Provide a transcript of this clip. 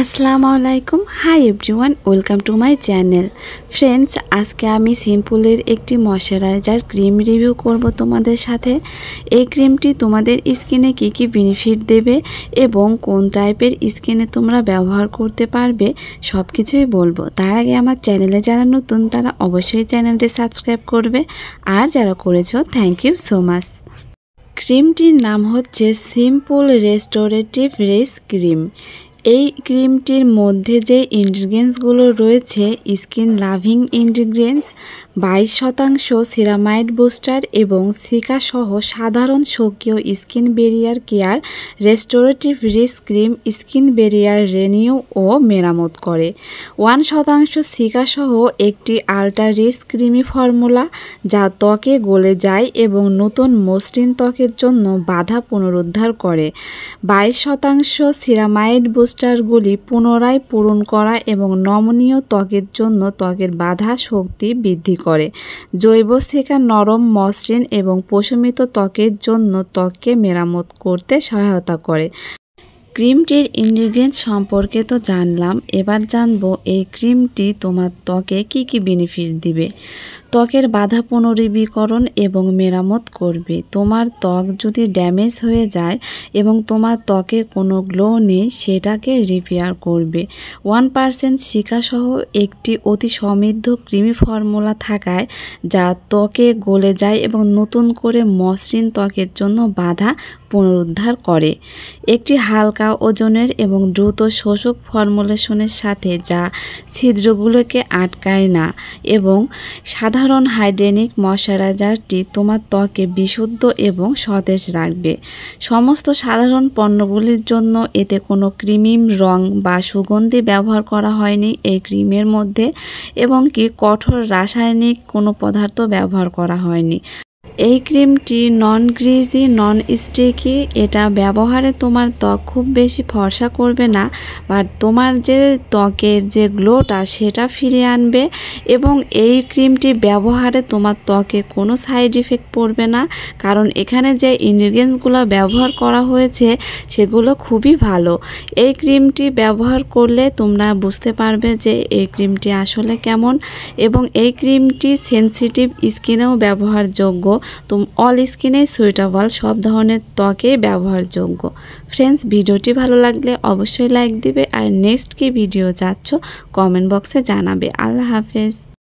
আসসালামু আলাইকুম hi everyone welcome to my channel friends আজকে আমি সিম্পলের একটি ময়শ্চারাইজার ক্রিম রিভিউ করব তোমাদের সাথে এই ক্রিমটি তোমাদের স্কিনে কি কি বেনিফিট দেবে এবং কোন টাইপের স্কিনে তোমরা ব্যবহার করতে পারবে সব কিছুই বলবো তার আগে আমার চ্যানেলে যারা নতুন তারা অবশ্যই চ্যানেলটি সাবস্ক্রাইব করবে আর যারা করেছো থ্যাংক ইউ সো মাচ ক্রিমটির নাম হচ্ছে সিম্পল রেস্টোরেটিভ রেস ক্রিম এই ক্রিমটির মধ্যে যে ইনগ্রিডিয়েন্টসগুলো রয়েছে স্কিন লাভিং ইনগ্রিডিয়েন্টস বাইশ শতাংশ সিরামাইড বুস্টার এবং সিকাসহ সাধারণ সক্রিয় skin barrier care restorative rich cream skin barrier renew ও মেরামত করে ওয়ান শতাংশ সিকাসহ একটি আল্ট্রা রিস ক্রিমি ফর্মুলা যা ত্বকে গলে যায় এবং নতুন মসৃণ ত্বকের জন্য বাধা পুনরুদ্ধার করে বাইশ শতাংশ সিরামাইড বুস্টার ক্লাস্টারগুলি পুনরায় পূরণ করা এবং নমনীয় ত্বকের জন্য ত্বকের বাধা শক্তি বৃদ্ধি করে জৈব শেখা নরম মসৃণ এবং প্রশমিত ত্বকের জন্য ত্বককে মেরামত করতে সহায়তা করে ক্রিমটির ইনগ্রিডিয়েন্ট সম্পর্কে তো জানলাম এবার জানবো এই ক্রিমটি তোমার ত্বকে কি কি বেনিফিট দিবে ত্বকের বাধা পুনরীবীকরণ এবং মেরামত করবে তোমার ত্বক যদি ড্যামেজ হয়ে যায় এবং তোমার ত্বকে কোনো গ্লো নেই সেটাকে রিপেয়ার করবে ওয়ান পার্সেন্ট শিকাসহ একটি অতি সমৃদ্ধ ক্রিমি ফর্মুলা থাকায় যা ত্বকে গলে যায় এবং নতুন করে মসৃণ ত্বকের জন্য বাধা পুনরুদ্ধার করে একটি হালকা ওজনের এবং দ্রুত শোষক ফর্মুলেশনের সাথে যা ছিদ্রগুলোকে আটকায় না এবং সাধারণ হাইড্রেনিক ময়শ্চারাইজারটি তোমার ত্বকে বিশুদ্ধ এবং সতেজ রাখবে সমস্ত সাধারণ পণ্যগুলির জন্য এতে কোনো ক্রিমিম রং বা সুগন্ধি ব্যবহার করা হয়নি এই ক্রিমের মধ্যে এবং কি কঠোর রাসায়নিক কোনো পদার্থ ব্যবহার করা হয়নি এই ক্রিমটি নন গ্রিজি নন স্টিকি এটা ব্যবহারে তোমার ত্বক খুব বেশি ফর্সা করবে না বা তোমার যে ত্বকের যে গ্লোটা সেটা ফিরিয়ে আনবে এবং এই ক্রিমটি ব্যবহারে তোমার ত্বকে কোনো সাইড ইফেক্ট পড়বে না কারণ এখানে যে ইনগ্রিডিয়েন্টসগুলো ব্যবহার করা হয়েছে সেগুলো খুবই ভালো এই ক্রিমটি ব্যবহার করলে তোমরা বুঝতে পারবে যে এই ক্রিমটি আসলে কেমন এবং এই ক্রিমটি সেন্সিটিভ স্কিনেও ব্যবহারযোগ্য তো অল স্কিনে সুইটেবল সব ধরনের ত্বকে ব্যবহারযোগ্য ফ্রেন্ডস ভিডিওটি ভালো লাগলে অবশ্যই লাইক দিবে আর নেক্সট কি ভিডিও চাচ্ছ কমেন্ট বক্সে জানাবে আল্লাহ হাফেজ